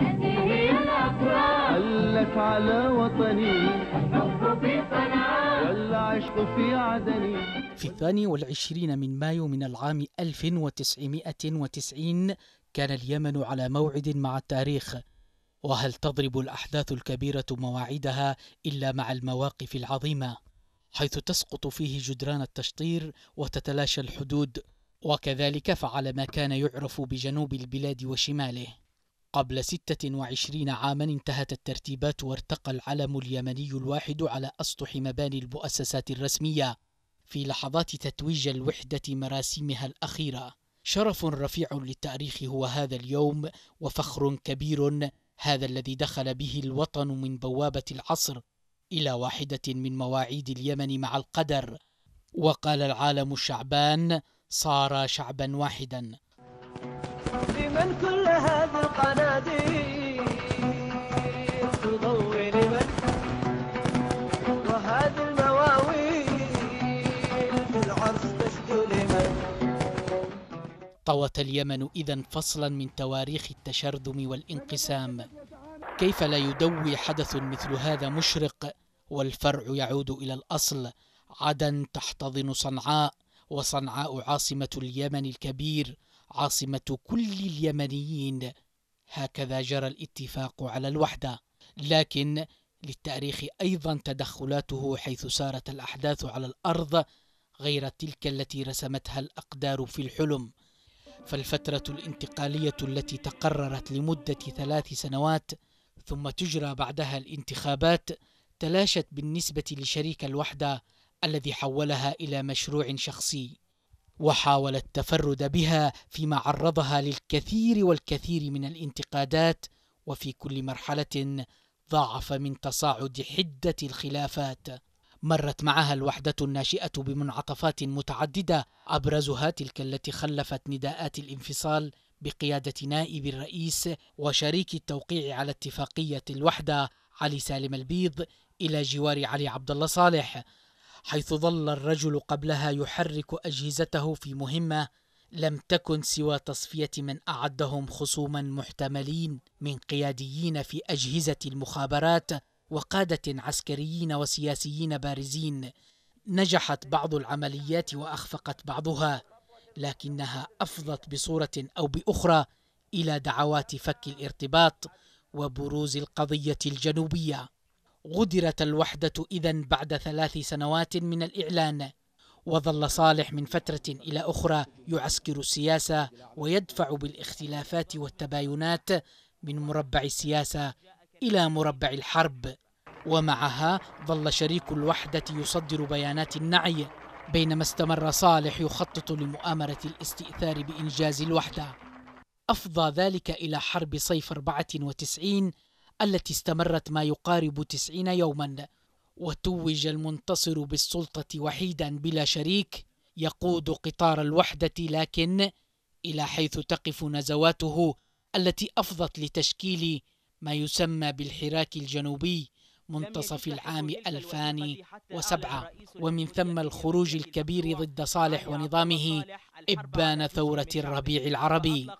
هذه الأقرار قلك على وطني الحب في صنعاء والعشق في عدني في الثاني والعشرين من مايو من العام 1990 كان اليمن على موعد مع التاريخ وهل تضرب الأحداث الكبيرة مواعيدها إلا مع المواقف العظيمة حيث تسقط فيه جدران التشطير وتتلاشى الحدود وكذلك فعل ما كان يعرف بجنوب البلاد وشماله قبل 26 عاما انتهت الترتيبات وارتقى العلم اليمني الواحد على أسطح مباني المؤسسات الرسمية في لحظات تتويج الوحدة مراسمها الأخيرة شرف رفيع للتاريخ هو هذا اليوم وفخر كبير هذا الذي دخل به الوطن من بوابة العصر إلى واحدة من مواعيد اليمن مع القدر وقال العالم الشعبان صار شعبا واحدا من كل هذا القناديل تضوي لمن وهذه المواويل العرس تشكو لمن طوت اليمن إذا فصلا من تواريخ التشرذم والانقسام كيف لا يدوي حدث مثل هذا مشرق والفرع يعود إلى الأصل عدن تحتضن صنعاء وصنعاء عاصمة اليمن الكبير عاصمة كل اليمنيين هكذا جرى الاتفاق على الوحدة لكن للتاريخ أيضا تدخلاته حيث سارت الأحداث على الأرض غير تلك التي رسمتها الأقدار في الحلم فالفترة الانتقالية التي تقررت لمدة ثلاث سنوات ثم تجرى بعدها الانتخابات تلاشت بالنسبة لشريك الوحدة الذي حولها الى مشروع شخصي وحاول التفرد بها فيما عرضها للكثير والكثير من الانتقادات وفي كل مرحله ضاعف من تصاعد حده الخلافات مرت معها الوحده الناشئه بمنعطفات متعدده ابرزها تلك التي خلفت نداءات الانفصال بقياده نائب الرئيس وشريك التوقيع على اتفاقيه الوحده علي سالم البيض الى جوار علي عبد الله صالح حيث ظل الرجل قبلها يحرك اجهزته في مهمه لم تكن سوى تصفيه من اعدهم خصوما محتملين من قياديين في اجهزه المخابرات وقاده عسكريين وسياسيين بارزين نجحت بعض العمليات واخفقت بعضها لكنها افضت بصوره او باخرى الى دعوات فك الارتباط وبروز القضيه الجنوبيه غدرت الوحدة إذا بعد ثلاث سنوات من الإعلان وظل صالح من فترة إلى أخرى يعسكر السياسة ويدفع بالاختلافات والتباينات من مربع السياسة إلى مربع الحرب ومعها ظل شريك الوحدة يصدر بيانات النعي بينما استمر صالح يخطط لمؤامرة الاستئثار بإنجاز الوحدة أفضى ذلك إلى حرب صيف 94 التي استمرت ما يقارب تسعين يوما وتوج المنتصر بالسلطة وحيدا بلا شريك يقود قطار الوحدة لكن إلى حيث تقف نزواته التي أفضت لتشكيل ما يسمى بالحراك الجنوبي منتصف العام 2007 ومن ثم الخروج الكبير ضد صالح ونظامه إبان ثورة الربيع العربي